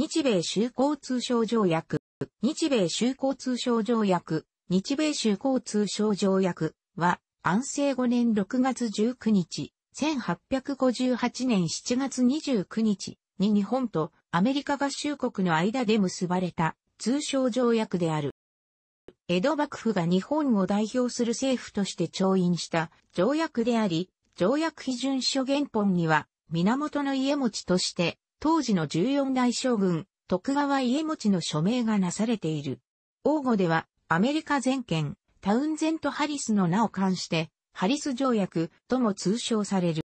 日米州交通省条約、日米州交通省条約、日米州交通省条約は、安政5年6月19日、1858年7月29日に日本とアメリカ合衆国の間で結ばれた通商条約である。江戸幕府が日本を代表する政府として調印した条約であり、条約批准書原本には、源の家持ちとして、当時の14代将軍、徳川家持の署名がなされている。王語では、アメリカ全権、タウンゼント・ハリスの名を冠して、ハリス条約とも通称される。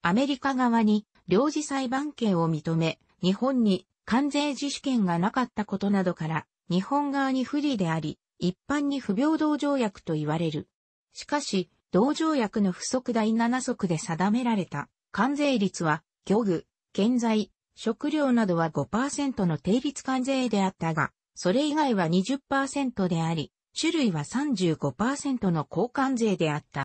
アメリカ側に領事裁判権を認め、日本に関税自主権がなかったことなどから、日本側に不利であり、一般に不平等条約と言われる。しかし、同条約の不足第7則で定められた関税率は、漁具、現在、食料などは5%の定率関税であったが、それ以外は20%であり、種類は35%の交換税であった。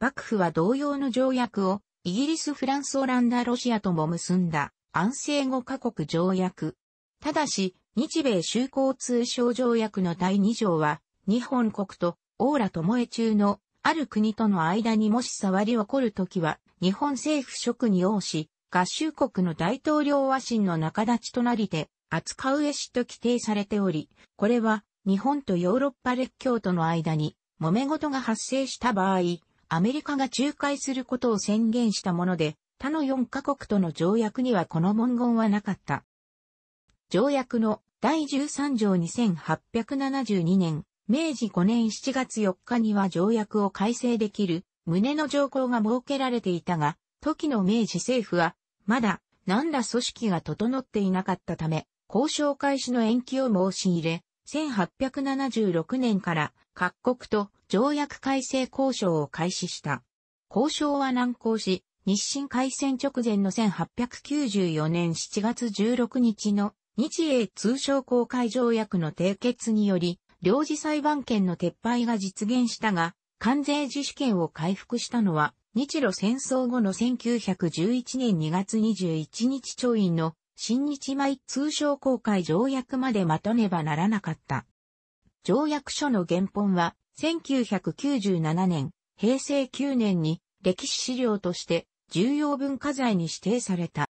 幕府は同様の条約を、イギリス、フランス、オランダ、ロシアとも結んだ、安政5カ国条約。ただし、日米修好通商条約の第2条は、日本国と、オーラもえ。中の、ある国との間にもし触り起こるときは、日本政府職に応し、合衆国の大統領和親の中立ちとなりて、扱う絵師と規定されており、これは日本とヨーロッパ列強との間に揉め事が発生した場合、アメリカが仲介することを宣言したもので、他の4カ国との条約にはこの文言はなかった。条約の第13条2872年、明治5年7月4日には条約を改正できる旨の条項が設けられていたが、時の明治政府は、まだ、何ら組織が整っていなかったため、交渉開始の延期を申し入れ、1876年から各国と条約改正交渉を開始した。交渉は難航し、日清開戦直前の1894年7月16日の日英通商公開条約の締結により、領事裁判権の撤廃が実現したが、関税自主権を回復したのは日露戦争後の1911年2月21日調印の新日米通商公開条約まで待たねばならなかった。条約書の原本は1997年、平成9年に歴史資料として重要文化財に指定された。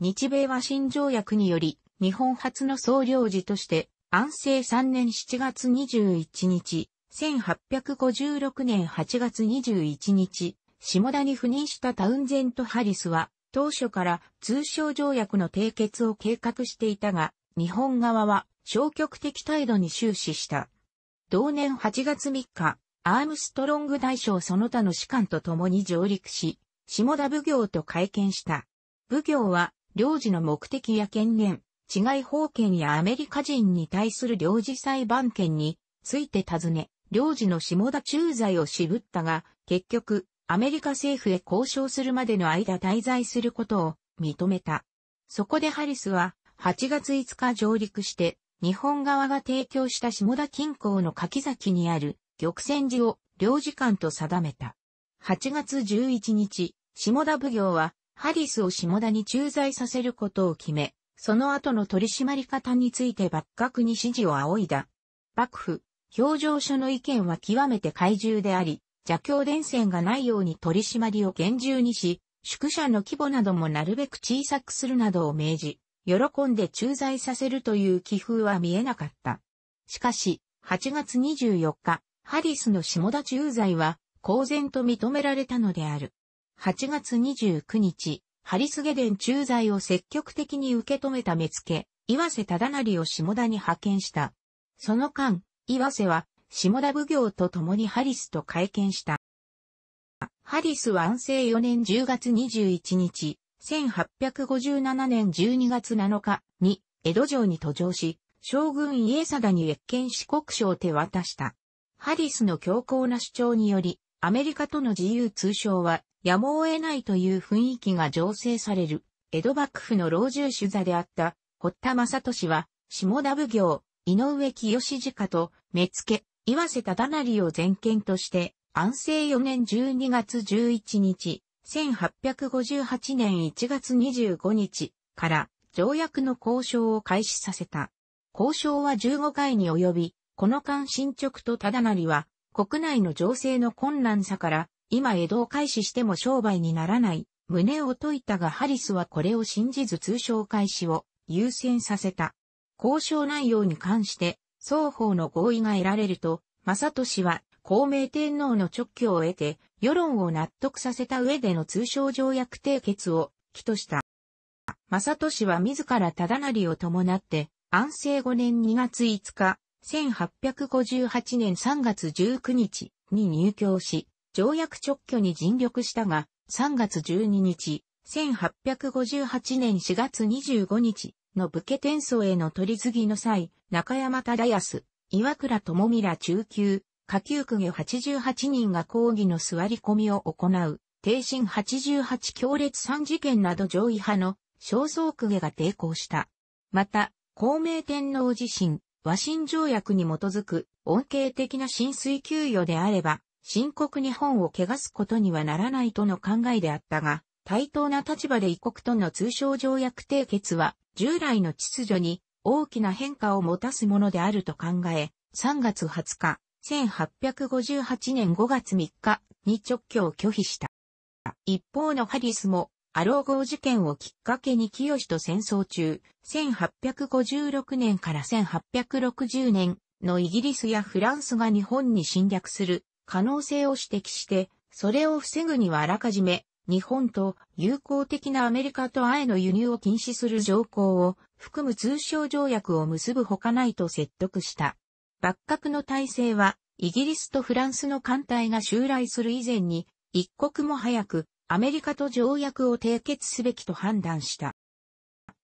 日米和親条約により日本初の総領事として安政3年7月21日、1856年8月21日、下田に赴任したタウンゼント・ハリスは、当初から通商条約の締結を計画していたが、日本側は消極的態度に終始した。同年8月3日、アームストロング大将その他の士官と共に上陸し、下田奉行と会見した。奉行は、領事の目的や権限、治外法権やアメリカ人に対する領事裁判権について尋ね、領事の下田駐在を渋ったが、結局、アメリカ政府へ交渉するまでの間滞在することを認めた。そこでハリスは8月5日上陸して日本側が提供した下田近郊の柿崎にある玉泉寺を領事館と定めた。8月11日、下田奉行はハリスを下田に駐在させることを決め、その後の取り締まり方について幕閣に指示を仰いだ。幕府、表情書の意見は極めて怪獣であり、邪教伝染がないように取り締まりを厳重にし、宿舎の規模などもなるべく小さくするなどを命じ、喜んで駐在させるという気風は見えなかった。しかし、8月24日、ハリスの下田駐在は、公然と認められたのである。8月29日、ハリスゲデン駐在を積極的に受け止めた目付、岩瀬忠成を下田に派遣した。その間、岩瀬は、下田奉行と共にハリスと会見した。ハリスは安政4年10月21日、1857年12月7日に江戸城に途上し、将軍家定に越見四国省を手渡した。ハリスの強硬な主張により、アメリカとの自由通商はやむを得ないという雰囲気が醸成される。江戸幕府の老中主座であった、堀田正俊は、下田奉行、井上清次家と、目付、岩瀬忠成を全権として、安政4年12月11日、1858年1月25日から条約の交渉を開始させた。交渉は15回に及び、この間進捗と忠成は、国内の情勢の困難さから、今江戸を開始しても商売にならない、胸を解いたがハリスはこれを信じず通商開始を優先させた。交渉内容に関して、双方の合意が得られると、正俊は孔明天皇の直挙を得て、世論を納得させた上での通商条約締結を起とした。正俊は自ら忠成を伴って、安政5年2月5日、1858年3月19日に入居し、条約直挙に尽力したが、3月12日、1858年4月25日の武家転送への取り次ぎの際、中山忠康、岩倉智美ら中級、下級区下88人が抗議の座り込みを行う、定進88強烈3事件など上位派の肖像区下が抵抗した。また、孔明天皇自身、和親条約に基づく恩恵的な浸水給与であれば、深刻に本を汚すことにはならないとの考えであったが、対等な立場で異国との通商条約締結は、従来の秩序に大きな変化をもたすものであると考え、3月20日、1858年5月3日に直挙を拒否した。一方のハリスも、アロー号事件をきっかけに清と戦争中、1856年から1860年のイギリスやフランスが日本に侵略する可能性を指摘して、それを防ぐにはあらかじめ日本と友好的なアメリカとあへの輸入を禁止する条項を含む通商条約を結ぶほかないと説得した。幕閣の体制は、イギリスとフランスの艦隊が襲来する以前に、一刻も早くアメリカと条約を締結すべきと判断した。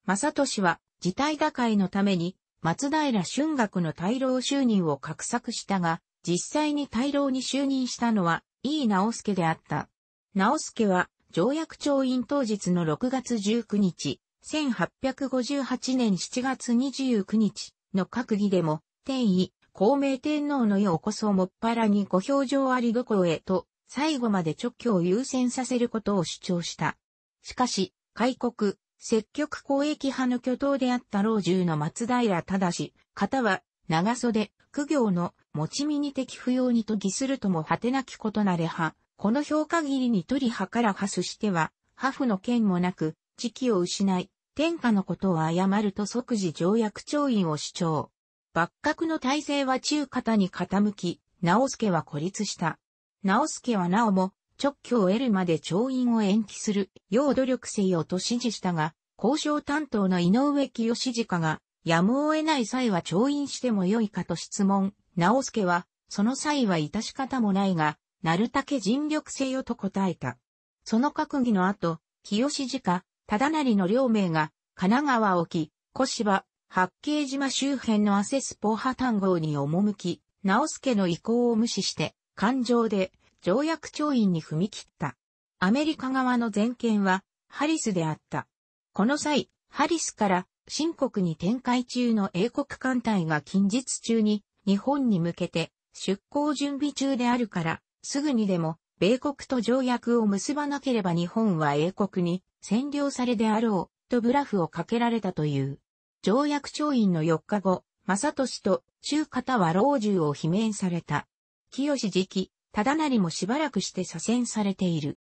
正俊は、事態打開のために、松平春学の大老就任を画策したが、実際に大老に就任したのは、井伊直輔であった。直助は、条約調印当日の6月19日、1858年7月29日の閣議でも、天意、孔明天皇の世をこそもっぱらにご表情ありどこへと、最後まで直挙を優先させることを主張した。しかし、開国、積極公益派の巨頭であった老中の松平忠、方は、長袖、苦行の持ち身に敵不要にと義するとも果てなきことなれ派、この表限りに取り派からはすしては、ハフの剣もなく、時期を失い、天下のことを誤ると即時条約調印を主張。幕閣の体制は中肩に傾き、直助は孤立した。直助はなおも、直挙を得るまで調印を延期する、よう努力せよと指示したが、交渉担当の井上清次家が、やむを得ない際は調印してもよいかと質問。直助は、その際は致し方もないが、なるたけ尽力せよと答えた。その閣議の後、清志家、忠成の両名が、神奈川沖、小芝、八景島周辺のアセスポーハ単号に赴き、直助の意向を無視して、感情で、条約調印に踏み切った。アメリカ側の全権は、ハリスであった。この際、ハリスから、新国に展開中の英国艦隊が近日中に、日本に向けて、出港準備中であるから、すぐにでも、米国と条約を結ばなければ日本は英国に占領されであろう、とブラフをかけられたという。条約調印の4日後、正俊と中方は老中を罷免された。清時期、忠成もしばらくして左遷されている。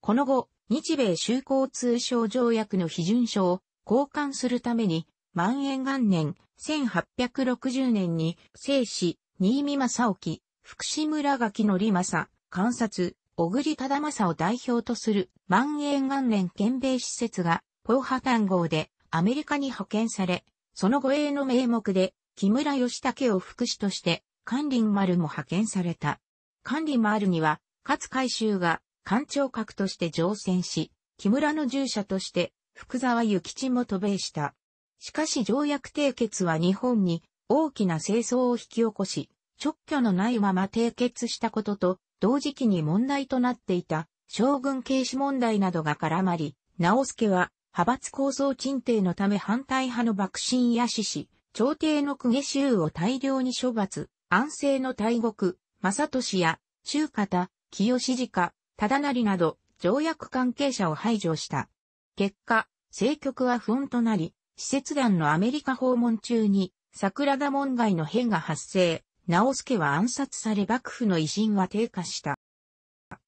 この後、日米修好通商条約の批准書を交換するために、万延元年、1860年に、生死、新見正沖、福士村垣の利正、観察、小栗忠正を代表とする万円元年県米施設が、ポーハ単号でアメリカに派遣され、その護衛の名目で、木村義武を福祉として、管理丸も派遣された。管理丸には、勝海舟が、官庁閣として乗船し、木村の従者として、福沢諭吉も渡米した。しかし条約締結は日本に大きな清掃を引き起こし、直挙のないまま締結したことと、同時期に問題となっていた、将軍軽視問題などが絡まり、直助は、派閥構想鎮定のため反対派の幕臣や志士、朝廷の公家衆を大量に処罰、安政の大国、正利や、中方、清志家、忠成など、条約関係者を排除した。結果、政局は不穏となり、施設団のアメリカ訪問中に、桜田門外の変が発生。直助は暗殺され幕府の威信は低下した。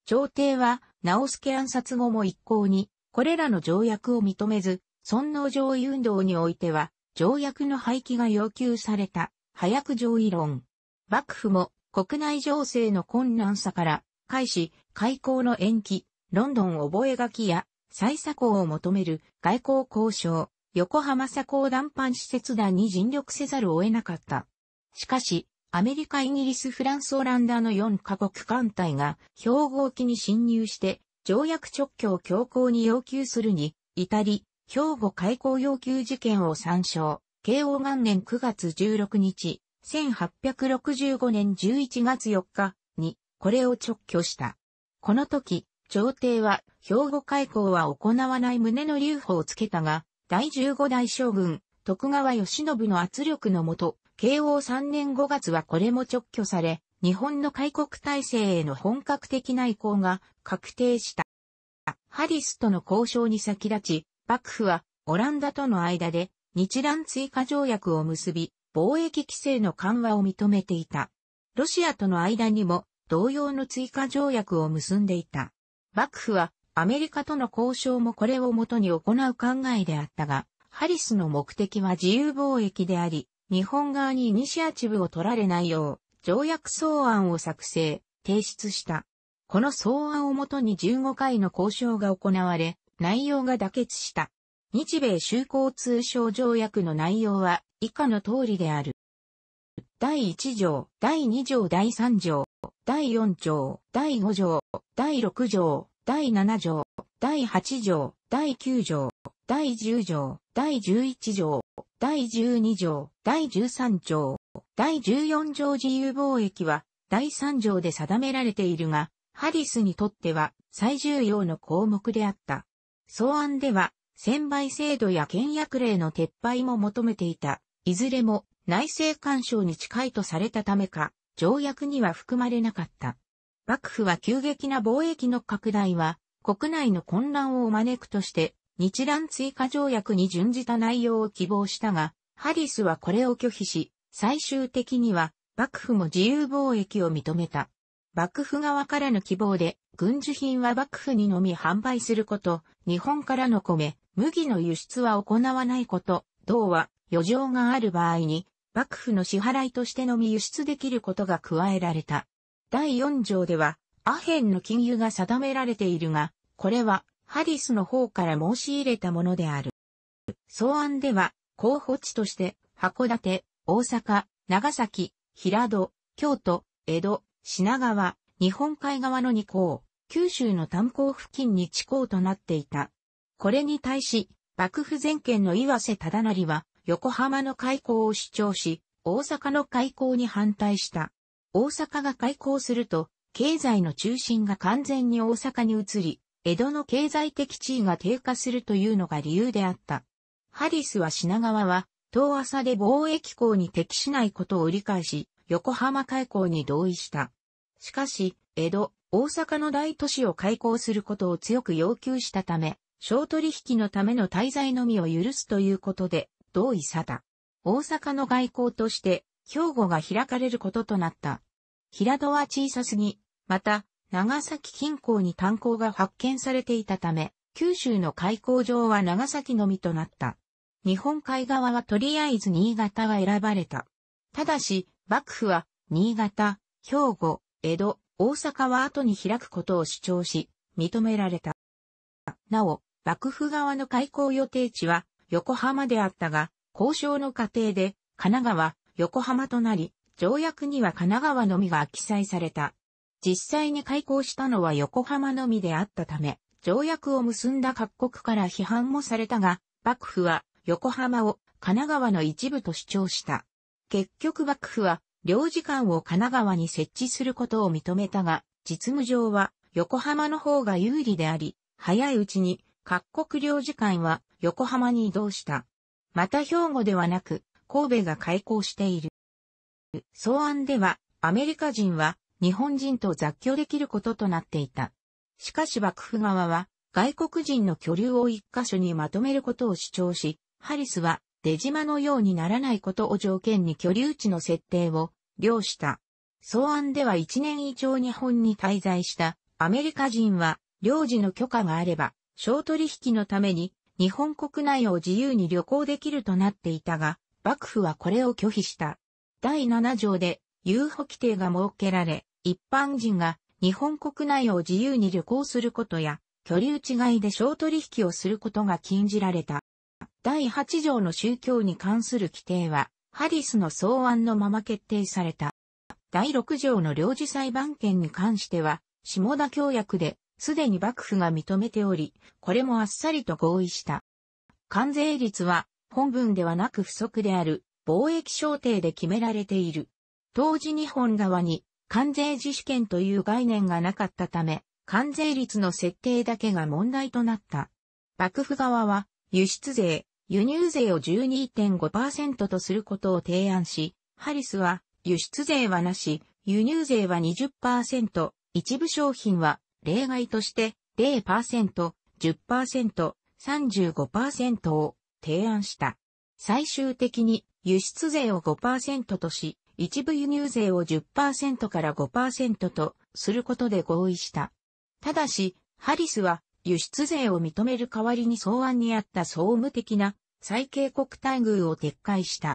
朝廷は、直助暗殺後も一向に、これらの条約を認めず、尊皇攘夷運動においては、条約の廃棄が要求された、早く攘夷論。幕府も、国内情勢の困難さから、開始、開港の延期、ロンドン覚書や、再鎖行を求める外交交渉、横浜鎖行談判施設団に尽力せざるを得なかった。しかし、アメリカ、イギリス、フランス、オランダの4カ国艦隊が兵庫沖に侵入して条約直挙を強行に要求するに、至り、兵庫開港要求事件を参照。慶応元年9月16日、1865年11月4日にこれを直挙した。この時、朝廷は兵庫開港は行わない旨の留保をつけたが、第15代将軍、徳川義信の圧力のもと、慶応3年5月はこれも直挙され、日本の開国体制への本格的な移行が確定した。ハリスとの交渉に先立ち、幕府はオランダとの間で日蘭追加条約を結び、貿易規制の緩和を認めていた。ロシアとの間にも同様の追加条約を結んでいた。幕府はアメリカとの交渉もこれをもとに行う考えであったが、ハリスの目的は自由貿易であり、日本側にイニシアチブを取られないよう、条約草案を作成、提出した。この草案をもとに15回の交渉が行われ、内容が妥結した。日米修好通商条約の内容は以下の通りである。第1条、第2条、第3条、第4条、第5条、第6条、第7条、第8条、第9条、第10条、第11条、第12条、第13条、第14条自由貿易は、第3条で定められているが、ハリスにとっては最重要の項目であった。草案では、専売制度や倹約令の撤廃も求めていた。いずれも内政干渉に近いとされたためか、条約には含まれなかった。幕府は急激な貿易の拡大は、国内の混乱を招くとして、日蘭追加条約に準じた内容を希望したが、ハリスはこれを拒否し、最終的には幕府も自由貿易を認めた。幕府側からの希望で、軍需品は幕府にのみ販売すること、日本からの米、麦の輸出は行わないこと、同は余剰がある場合に、幕府の支払いとしてのみ輸出できることが加えられた。第4条では、アヘンの禁輸が定められているが、これはハディスの方から申し入れたものである。草案では、候補地として、函館、大阪、長崎、平戸、京都、江戸、品川、日本海側の2港、九州の炭鉱付近に地港となっていた。これに対し、幕府全権の岩瀬忠成は、横浜の開港を主張し、大阪の開港に反対した。大阪が開港すると、経済の中心が完全に大阪に移り、江戸の経済的地位が低下するというのが理由であった。ハリスは品川は、遠浅で貿易港に適しないことを理解し、横浜開港に同意した。しかし、江戸、大阪の大都市を開港することを強く要求したため、小取引のための滞在のみを許すということで、同意さだ。大阪の外交として、兵庫が開かれることとなった。平戸は小さすぎ、また、長崎近郊に炭鉱が発見されていたため、九州の開港場は長崎のみとなった。日本海側はとりあえず新潟が選ばれた。ただし、幕府は、新潟、兵庫、江戸、大阪は後に開くことを主張し、認められた。なお、幕府側の開港予定地は、横浜であったが、交渉の過程で、神奈川、横浜となり、条約には神奈川のみが記載された。実際に開港したのは横浜のみであったため、条約を結んだ各国から批判もされたが、幕府は横浜を神奈川の一部と主張した。結局幕府は領事館を神奈川に設置することを認めたが、実務上は横浜の方が有利であり、早いうちに各国領事館は横浜に移動した。また兵庫ではなく神戸が開港している。草案ではアメリカ人は日本人と雑居できることとなっていた。しかし幕府側は外国人の居留を一箇所にまとめることを主張し、ハリスは出島のようにならないことを条件に居留地の設定を了した。草案では1年以上日本に滞在したアメリカ人は領事の許可があれば、商取引のために日本国内を自由に旅行できるとなっていたが、幕府はこれを拒否した。第7条で遊歩規定が設けられ、一般人が日本国内を自由に旅行することや、居留地外で商取引をすることが禁じられた。第8条の宗教に関する規定は、ハリスの草案のまま決定された。第6条の領事裁判権に関しては、下田協約で、すでに幕府が認めており、これもあっさりと合意した。関税率は、本文ではなく不足である、貿易商定で決められている。当時日本側に関税自主権という概念がなかったため、関税率の設定だけが問題となった。幕府側は輸出税、輸入税を12.5%とすることを提案し、ハリスは輸出税はなし、輸入税は20%、一部商品は例外として0%、10%、35%を提案した。最終的に輸出税を5%とし、一部輸入税を10%から5%とすることで合意した。ただし、ハリスは輸出税を認める代わりに草案にあった総務的な最恵国待遇を撤回した。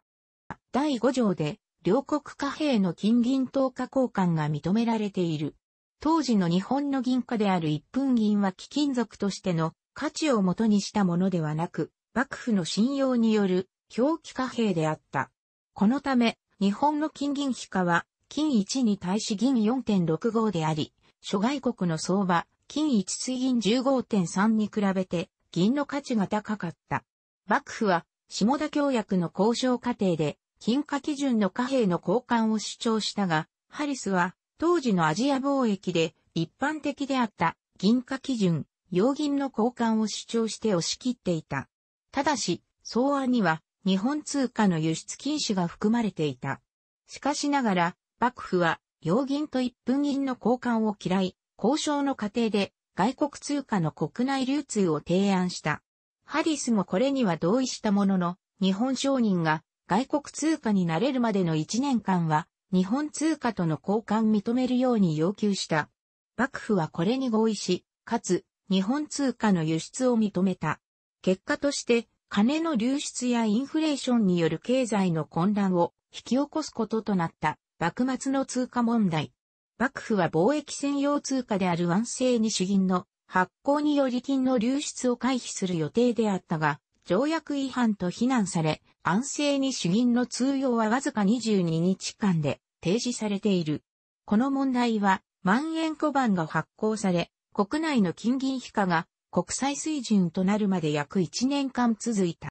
第5条で両国貨幣の金銀等価交換が認められている。当時の日本の銀貨である一分銀は貴金属としての価値をもとにしたものではなく、幕府の信用による表記貨幣であった。このため、日本の金銀比価は、金1に対し銀4.65であり、諸外国の相場、金1水銀15.3に比べて、銀の価値が高かった。幕府は、下田協約の交渉過程で、金貨基準の貨幣の交換を主張したが、ハリスは、当時のアジア貿易で、一般的であった、銀貨基準、洋銀の交換を主張して押し切っていた。ただし、草案には、日本通貨の輸出禁止が含まれていた。しかしながら、幕府は、洋銀と一分銀の交換を嫌い、交渉の過程で外国通貨の国内流通を提案した。ハリスもこれには同意したものの、日本商人が外国通貨になれるまでの一年間は、日本通貨との交換認めるように要求した。幕府はこれに合意し、かつ、日本通貨の輸出を認めた。結果として、金の流出やインフレーションによる経済の混乱を引き起こすこととなった幕末の通貨問題。幕府は貿易専用通貨である安政に主銀の発行により金の流出を回避する予定であったが、条約違反と非難され、安政に主銀の通用はわずか22日間で提示されている。この問題は、万円小判が発行され、国内の金銀比価が国際水準となるまで約1年間続いた。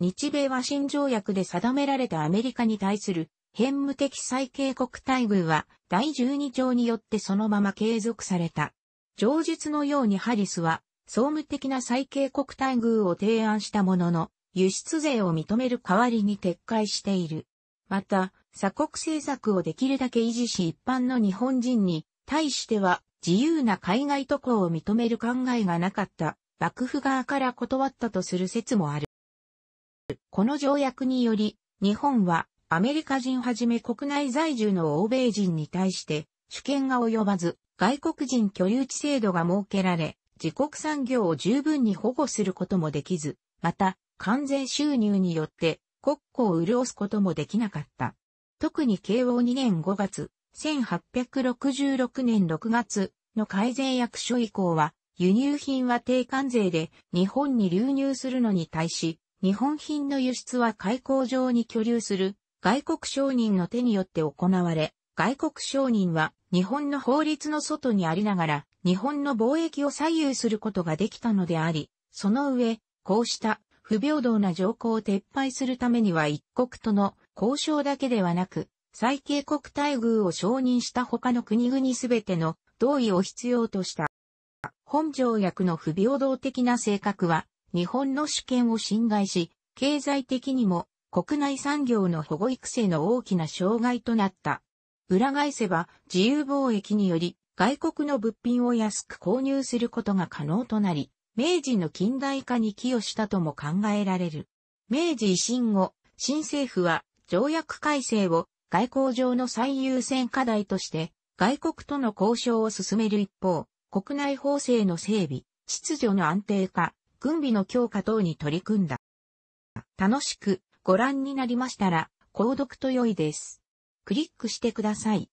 日米和親条約で定められたアメリカに対する変務的最恵国待遇は第12条によってそのまま継続された。上述のようにハリスは総務的な最恵国待遇を提案したものの輸出税を認める代わりに撤回している。また、鎖国政策をできるだけ維持し一般の日本人に対しては自由な海外渡航を認める考えがなかった幕府側から断ったとする説もある。この条約により、日本はアメリカ人はじめ国内在住の欧米人に対して主権が及ばず外国人居留地制度が設けられ、自国産業を十分に保護することもできず、また、関税収入によって国庫を潤すこともできなかった。特に慶応2年5月、1866年6月の改善役所以降は、輸入品は低関税で日本に流入するのに対し、日本品の輸出は開口上に居留する外国商人の手によって行われ、外国商人は日本の法律の外にありながら日本の貿易を左右することができたのであり、その上、こうした不平等な条項を撤廃するためには一国との交渉だけではなく、最恵国待遇を承認した他の国々すべての同意を必要とした。本条約の不平等的な性格は、日本の主権を侵害し、経済的にも国内産業の保護育成の大きな障害となった。裏返せば自由貿易により外国の物品を安く購入することが可能となり、明治の近代化に寄与したとも考えられる。明治維新後、新政府は条約改正を外交上の最優先課題として、外国との交渉を進める一方、国内法制の整備、秩序の安定化、軍備の強化等に取り組んだ。楽しくご覧になりましたら、購読と良いです。クリックしてください。